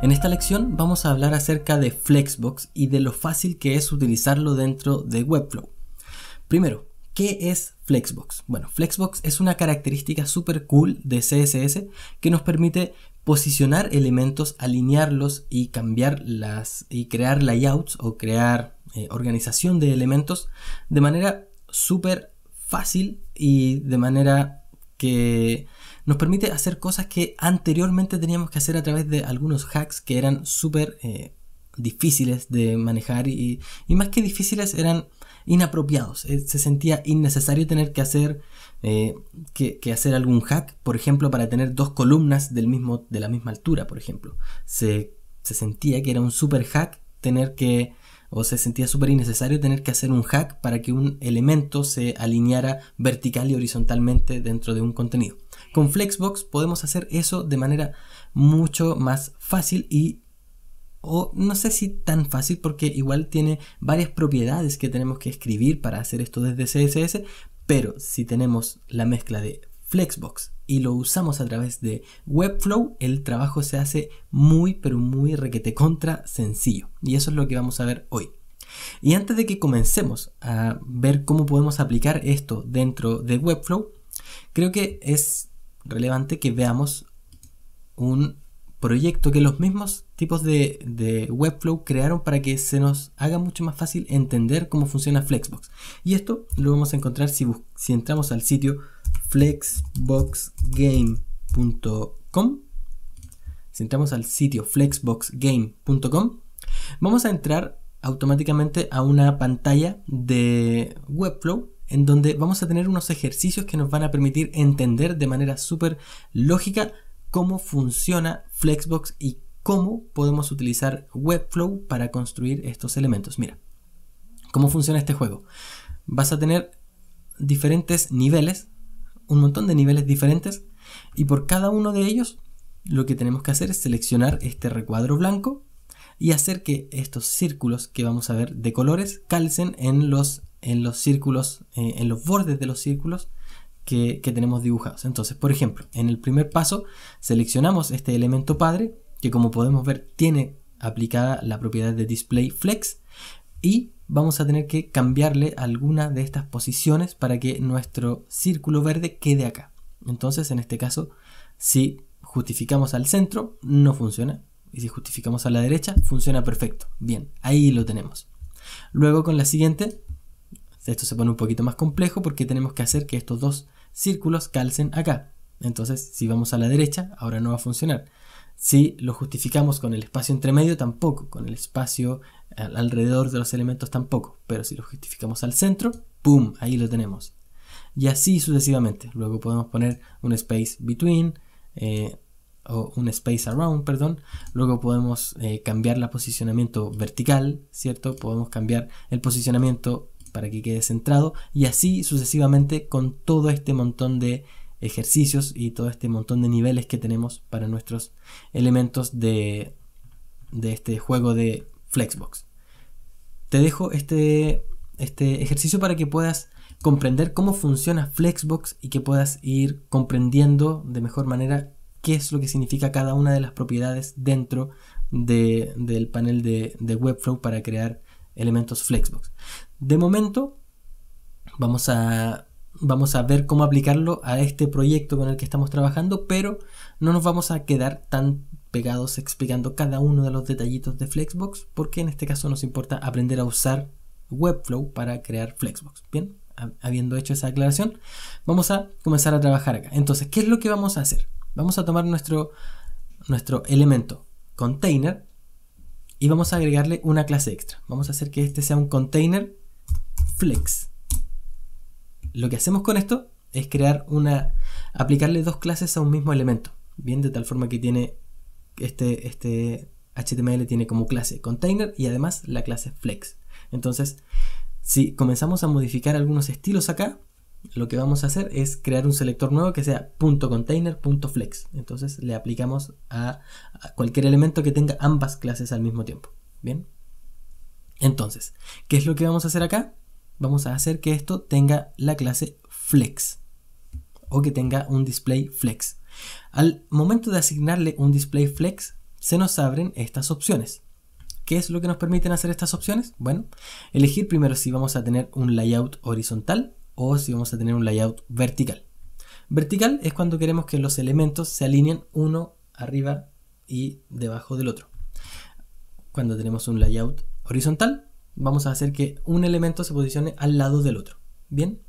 En esta lección vamos a hablar acerca de Flexbox y de lo fácil que es utilizarlo dentro de Webflow. Primero, ¿qué es Flexbox? Bueno, Flexbox es una característica super cool de CSS que nos permite posicionar elementos, alinearlos y cambiar las y crear layouts o crear eh, organización de elementos de manera súper fácil y de manera que nos permite hacer cosas que anteriormente teníamos que hacer a través de algunos hacks que eran súper eh, difíciles de manejar y, más que difíciles eran inapropiados. Eh, se sentía innecesario tener que hacer, eh, que, hacer algún hack, por ejemplo, para tener dos columnas del mismo, de la misma altura, por ejemplo. Se, se sentía que era un súper hack tener que o se sentía súper innecesario tener que hacer un hack para que un elemento se alineara vertical y horizontalmente dentro de un contenido. Con Flexbox podemos hacer eso de manera mucho más fácil y o no sé si tan fácil porque igual tiene varias propiedades que tenemos que escribir para hacer esto desde CSS, pero si tenemos la mezcla de Flexbox y lo usamos a través de Webflow, el trabajo se hace muy pero muy requete contra sencillo y eso es lo que vamos a ver hoy. Y antes de que comencemos a ver cómo podemos aplicar esto dentro de Webflow, creo que es relevante que veamos un proyecto que los mismos tipos de, Webflow crearon para que se nos haga mucho más fácil entender cómo funciona Flexbox. Y esto lo vamos a encontrar si, si entramos al sitio flexboxgame.com. Si entramos al sitio flexboxgame.com, vamos a entrar automáticamente a una pantalla de Webflow en donde vamos a tener unos ejercicios que nos van a permitir entender de manera súper lógica cómo funciona Flexbox y cómo podemos utilizar Webflow para construir estos elementos. Mira, ¿cómo funciona este juego? Vas a tener diferentes niveles, un montón de niveles diferentes, y por cada uno de ellos lo que tenemos que hacer es seleccionar este recuadro blanco y hacer que estos círculos que vamos a ver de colores calcen en los en los círculos, eh, en los bordes de los círculos que, que tenemos dibujados. Entonces, por ejemplo, en el primer paso seleccionamos este elemento padre, que como podemos ver tiene aplicada la propiedad de display flex y vamos a tener que cambiarle alguna de estas posiciones para que nuestro círculo verde quede acá. Entonces, en este caso, si justificamos al centro, no funciona. Y si justificamos a la derecha, funciona perfecto. Bien, ahí lo tenemos. Luego con la siguiente, esto se pone un poquito más complejo porque tenemos que hacer que estos dos círculos calcen acá. Entonces, si vamos a la derecha, ahora no va a funcionar. Si lo justificamos con el espacio entre medio, tampoco. Con el espacio alrededor de los elementos, tampoco. Pero si lo justificamos al centro, ¡pum! Ahí lo tenemos. Y así sucesivamente. Luego podemos poner un space between eh, o un space around, perdón. Luego podemos eh, cambiar el posicionamiento vertical, ¿cierto? Podemos cambiar el posicionamiento para que quede centrado y así sucesivamente con todo este montón de ejercicios y todo este montón de niveles que tenemos para nuestros elementos de, este juego de Flexbox. Te dejo este, este ejercicio para que puedas comprender cómo funciona Flexbox y que puedas ir comprendiendo de mejor manera qué es lo que significa cada una de las propiedades dentro del panel de, de Webflow para crear elementos Flexbox. De momento, vamos a, vamos a ver cómo aplicarlo a este proyecto con el que estamos trabajando, pero no nos vamos a quedar tan pegados explicando cada uno de los detallitos de Flexbox, porque en este caso nos importa aprender a usar Webflow para crear Flexbox. Bien, habiendo hecho esa aclaración, vamos a comenzar a trabajar acá. Entonces, ¿qué es lo que vamos a hacer? Vamos a tomar nuestro, nuestro elemento container y vamos a agregarle una clase extra. Vamos a hacer que este sea un container flex. Lo que hacemos con esto es crear una, aplicarle dos clases a un mismo elemento. Bien, de tal forma que tiene este, este HTML tiene como clase container y además la clase flex. Entonces, si comenzamos a modificar algunos estilos acá, lo que vamos a hacer es crear un selector nuevo que sea .container.flex. Entonces le aplicamos a, cualquier elemento que tenga ambas clases al mismo tiempo. Bien. Entonces, ¿qué es lo que vamos a hacer acá? Vamos a hacer que esto tenga la clase flex o que tenga un display flex. Al momento de asignarle un display flex, se nos abren estas opciones. ¿Qué es lo que nos permiten hacer estas opciones? Bueno, elegir primero si vamos a tener un layout horizontal o si vamos a tener un layout vertical. Vertical es cuando queremos que los elementos se alineen uno arriba y debajo del otro. Cuando tenemos un layout horizontal, vamos a hacer que un elemento se posicione al lado del otro. Bien.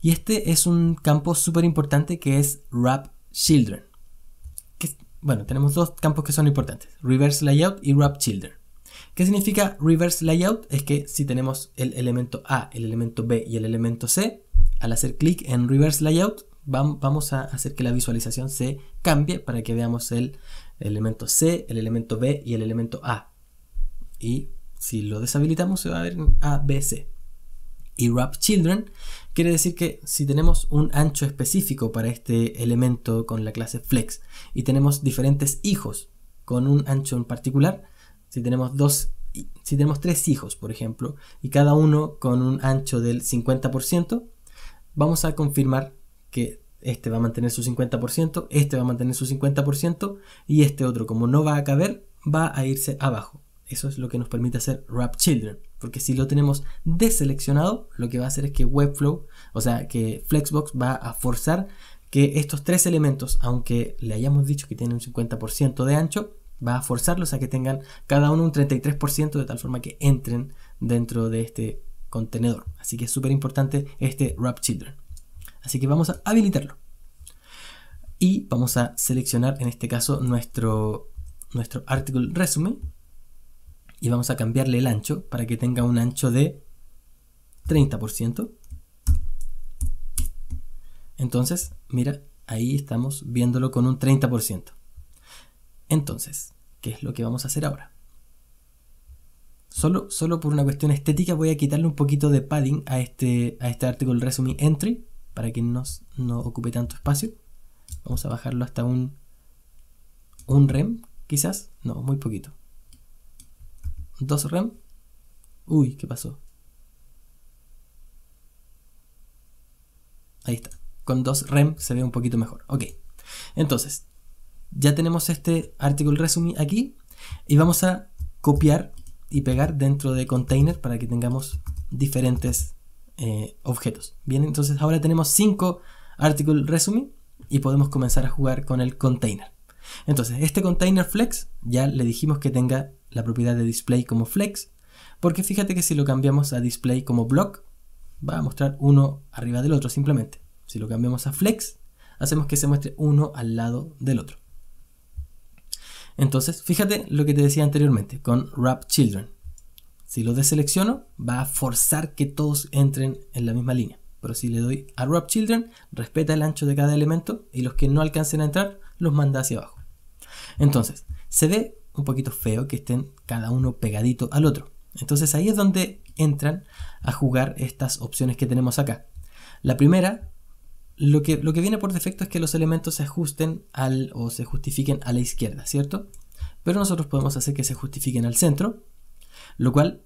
Y este es un campo súper importante que es Wrap Children. bueno, tenemos dos campos que son importantes: Reverse Layout y Wrap Children. ¿Qué significa reverse layout? Es que si tenemos el elemento A, el elemento B y el elemento C, al hacer clic en reverse layout, vamos a hacer que la visualización se cambie para que veamos el elemento C, el elemento B y el elemento A. Y si lo deshabilitamos se va a ver en A, B, C. Y wrap children quiere decir que si tenemos un ancho específico para este elemento con la clase flex y tenemos diferentes hijos con un ancho en particular, si tenemos dos, si tenemos tres hijos, por ejemplo, y cada uno con un ancho del 50%, vamos a confirmar que este va a mantener su 50%, este va a mantener su 50% y este otro, como no va a caber, va a irse abajo. Eso es lo que nos permite hacer Wrap Children, porque si lo tenemos deseleccionado, lo que va a hacer es que Webflow, o sea, que Flexbox va a forzar que estos tres elementos, aunque le hayamos dicho que tienen un 50% de ancho, va a forzarlos a que tengan cada uno un 33% de tal forma que entren dentro de este contenedor. Así que es súper importante este Wrap Children. Así que vamos a habilitarlo. Y vamos a seleccionar en este caso nuestro, nuestro article resume. Y vamos a cambiarle el ancho para que tenga un ancho de 30%. Entonces, mira, ahí estamos viéndolo con un 30%. Entonces, ¿qué es lo que vamos a hacer ahora? Solo, solo por una cuestión estética voy a quitarle un poquito de padding a este, a este article resume entry para que no ocupe tanto espacio. Vamos a bajarlo hasta un, un rem, quizás. No, muy poquito. Dos rem. Uy, ¿qué pasó? Ahí está. Con dos rem se ve un poquito mejor. Ok. Entonces, ya tenemos este article resume aquí y vamos a copiar y pegar dentro de container para que tengamos diferentes eh, objetos. Bien, entonces ahora tenemos 5 article resume y podemos comenzar a jugar con el container. Entonces, este container flex ya le dijimos que tenga la propiedad de display como flex, porque fíjate que si lo cambiamos a display como block, va a mostrar uno arriba del otro simplemente. Si lo cambiamos a flex, hacemos que se muestre uno al lado del otro. Entonces, fíjate lo que te decía anteriormente con Wrap Children. Si lo deselecciono, va a forzar que todos entren en la misma línea. Pero si le doy a Wrap Children, respeta el ancho de cada elemento y los que no alcancen a entrar, los manda hacia abajo. Entonces, se ve un poquito feo que estén cada uno pegadito al otro. Entonces ahí es donde entran a jugar estas opciones que tenemos acá. La primera lo que, viene por defecto es que los elementos se ajusten al o se justifiquen a la izquierda, ¿cierto? Pero nosotros podemos hacer que se justifiquen al centro, lo cual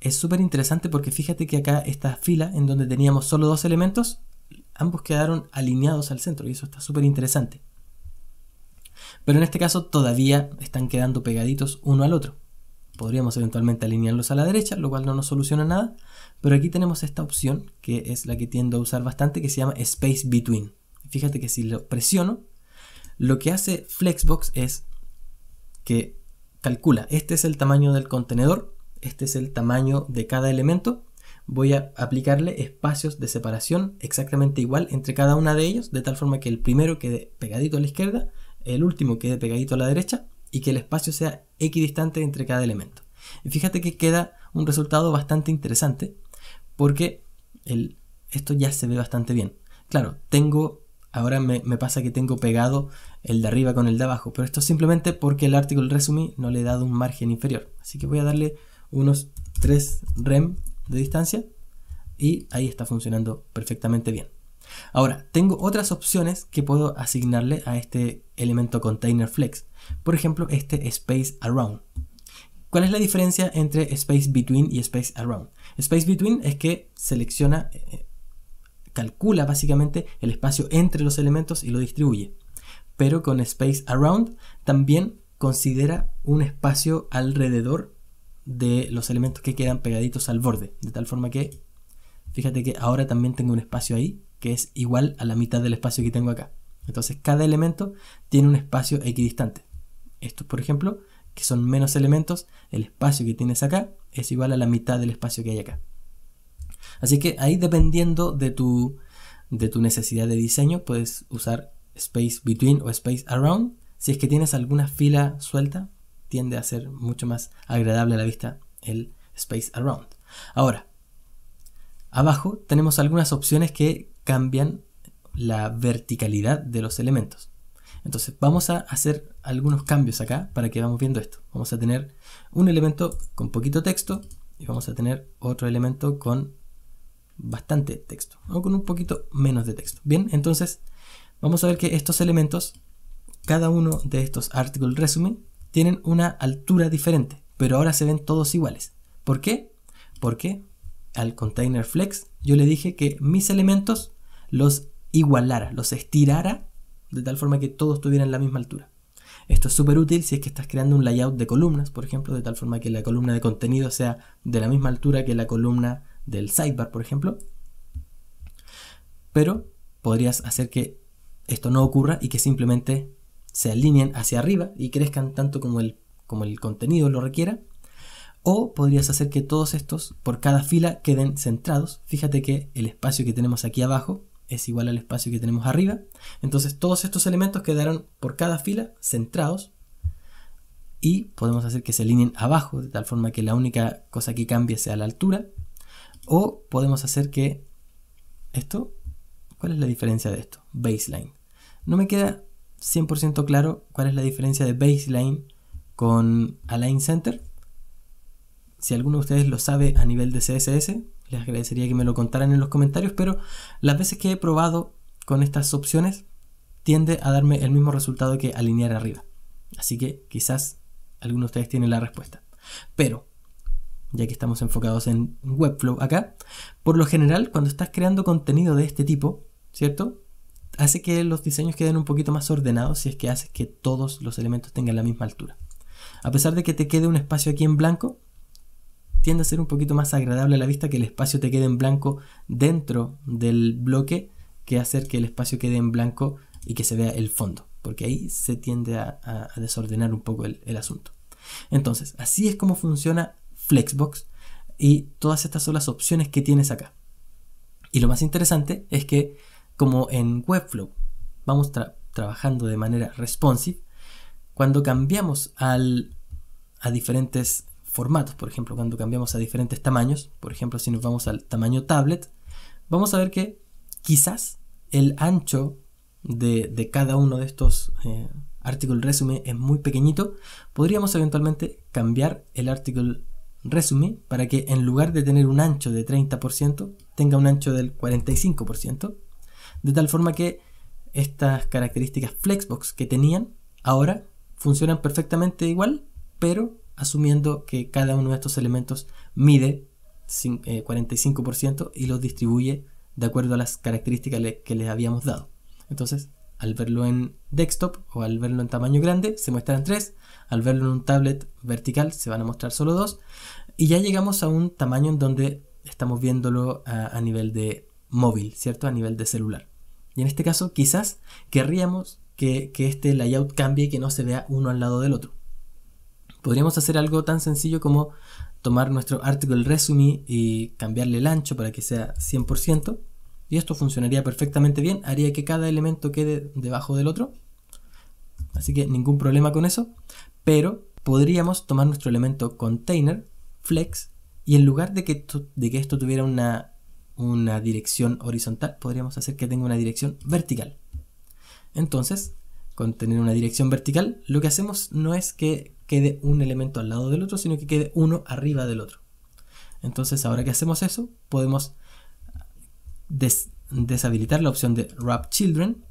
es súper interesante porque fíjate que acá esta fila en donde teníamos solo dos elementos, ambos quedaron alineados al centro y eso está súper interesante. Pero en este caso todavía están quedando pegaditos uno al otro. Podríamos eventualmente alinearlos a la derecha, lo cual no nos soluciona nada, pero aquí tenemos esta opción que es la que tiendo a usar bastante que se llama Space Between. Fíjate que si lo presiono, lo que hace Flexbox es que calcula, este es el tamaño del contenedor, este es el tamaño de cada elemento, voy a aplicarle espacios de separación exactamente igual entre cada una de ellos, de tal forma que el primero quede pegadito a la izquierda, el último quede pegadito a la derecha, y que el espacio sea equidistante entre cada elemento. Y fíjate que queda un resultado bastante interesante porque esto ya se ve bastante bien. Claro, tengo, ahora me, pasa que tengo pegado el de arriba con el de abajo, pero esto es simplemente porque el article resume no le he dado un margen inferior. Así que voy a darle unos 3 rem de distancia y ahí está funcionando perfectamente bien. Ahora, tengo otras opciones que puedo asignarle a este elemento container flex. Por ejemplo, este space around. ¿Cuál es la diferencia entre space between y space around? Space between es que selecciona, eh, calcula básicamente el espacio entre los elementos y lo distribuye. Pero con space around también considera un espacio alrededor de los elementos que quedan pegaditos al borde. De tal forma que, fíjate que ahora también tengo un espacio ahí que es igual a la mitad del espacio que tengo acá. Entonces cada elemento tiene un espacio equidistante. Estos, por ejemplo, que son menos elementos, el espacio que tienes acá es igual a la mitad del espacio que hay acá. Así que ahí dependiendo de tu, de tu necesidad de diseño, puedes usar space between o space around. Si es que tienes alguna fila suelta, tiende a ser mucho más agradable a la vista el space around. Ahora, abajo tenemos algunas opciones que cambian la verticalidad de los elementos. Entonces vamos a hacer algunos cambios acá para que vamos viendo esto. Vamos a tener un elemento con poquito texto y vamos a tener otro elemento con bastante texto o con un poquito menos de texto. Bien, entonces vamos a ver que estos elementos, cada uno de estos article resumen, tienen una altura diferente, pero ahora se ven todos iguales. ¿Por qué? Porque al container flex yo le dije que mis elementos los igualara, los estirara de tal forma que todos tuvieran la misma altura. Esto es súper útil si es que estás creando un layout de columnas, por ejemplo, de tal forma que la columna de contenido sea de la misma altura que la columna del sidebar, por ejemplo. Pero podrías hacer que esto no ocurra y que simplemente se alineen hacia arriba y crezcan tanto como el, como el contenido lo requiera. O podrías hacer que todos estos, por cada fila, queden centrados. Fíjate que el espacio que tenemos aquí abajo es igual al espacio que tenemos arriba. Entonces todos estos elementos quedaron por cada fila centrados y podemos hacer que se alineen abajo, de tal forma que la única cosa que cambie sea la altura. O podemos hacer que esto, ¿cuál es la diferencia de esto? Baseline. No me queda 100% claro cuál es la diferencia de baseline con align center. Si alguno de ustedes lo sabe a nivel de CSS, les agradecería que me lo contaran en los comentarios, pero las veces que he probado con estas opciones tiende a darme el mismo resultado que alinear arriba. Así que quizás algunos de ustedes tienen la respuesta. Pero, ya que estamos enfocados en Webflow acá, por lo general cuando estás creando contenido de este tipo, ¿cierto? Hace que los diseños queden un poquito más ordenados si es que haces que todos los elementos tengan la misma altura. A pesar de que te quede un espacio aquí en blanco, tiende a ser un poquito más agradable a la vista que el espacio te quede en blanco dentro del bloque que hacer que el espacio quede en blanco y que se vea el fondo, porque ahí se tiende a, desordenar un poco el, asunto. Entonces, así es como funciona Flexbox y todas estas son las opciones que tienes acá. Y lo más interesante es que como en Webflow vamos trabajando de manera responsive, cuando cambiamos a diferentes formatos, por ejemplo, cuando cambiamos a diferentes tamaños, por ejemplo, si nos vamos al tamaño tablet, vamos a ver que quizás el ancho de, cada uno de estos eh, article resume es muy pequeñito, podríamos eventualmente cambiar el article resume para que en lugar de tener un ancho de 30%, tenga un ancho del 45%, de tal forma que estas características Flexbox que tenían ahora funcionan perfectamente igual, pero asumiendo que cada uno de estos elementos mide 45% eh, y los distribuye de acuerdo a las características que les habíamos dado. Entonces, al verlo en desktop o al verlo en tamaño grande, se muestran tres. Al verlo en un tablet vertical, se van a mostrar solo dos. Y ya llegamos a un tamaño en donde estamos viéndolo a, nivel de móvil, ¿cierto? A nivel de celular. Y en este caso, quizás querríamos que, que este layout cambie y que no se vea uno al lado del otro. Podríamos hacer algo tan sencillo como tomar nuestro article resume y cambiarle el ancho para que sea 100%. Y esto funcionaría perfectamente bien, haría que cada elemento quede debajo del otro. Así que ningún problema con eso. Pero podríamos tomar nuestro elemento container, flex, y en lugar de que, esto, de que esto tuviera una, una dirección horizontal, podríamos hacer que tenga una dirección vertical. Entonces, con tener una dirección vertical, lo que hacemos no es que quede un elemento al lado del otro, sino que quede uno arriba del otro. Entonces, ahora que hacemos eso, podemos deshabilitar la opción de Wrap Children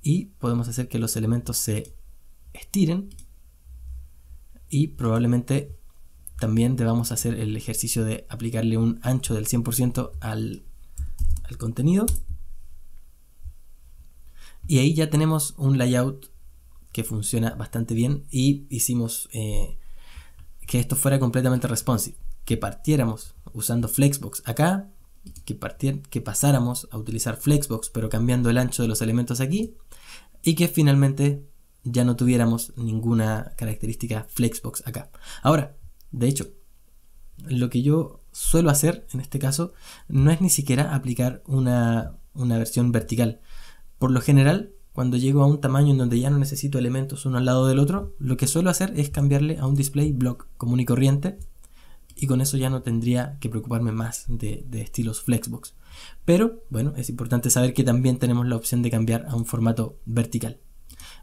y podemos hacer que los elementos se estiren y probablemente también debamos hacer el ejercicio de aplicarle un ancho del 100% al contenido y ahí ya tenemos un layout que funciona bastante bien y hicimos eh, que esto fuera completamente responsive, que partiéramos usando Flexbox acá, que, que pasáramos a utilizar Flexbox pero cambiando el ancho de los elementos aquí y que finalmente ya no tuviéramos ninguna característica Flexbox acá. Ahora, de hecho, lo que yo suelo hacer en este caso no es ni siquiera aplicar una versión vertical, por lo general, cuando llego a un tamaño en donde ya no necesito elementos uno al lado del otro, lo que suelo hacer es cambiarle a un display block común y corriente y con eso ya no tendría que preocuparme más de, estilos Flexbox. Pero bueno, es importante saber que también tenemos la opción de cambiar a un formato vertical.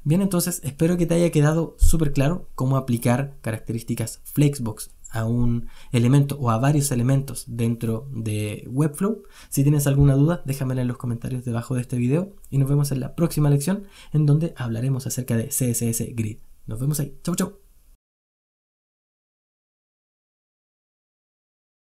Bien, entonces espero que te haya quedado súper claro cómo aplicar características Flexbox a un elemento o a varios elementos dentro de Webflow. Si tienes alguna duda, déjamela en los comentarios debajo de este video y nos vemos en la próxima lección en donde hablaremos acerca de CSS Grid. Nos vemos ahí. Chau, chau.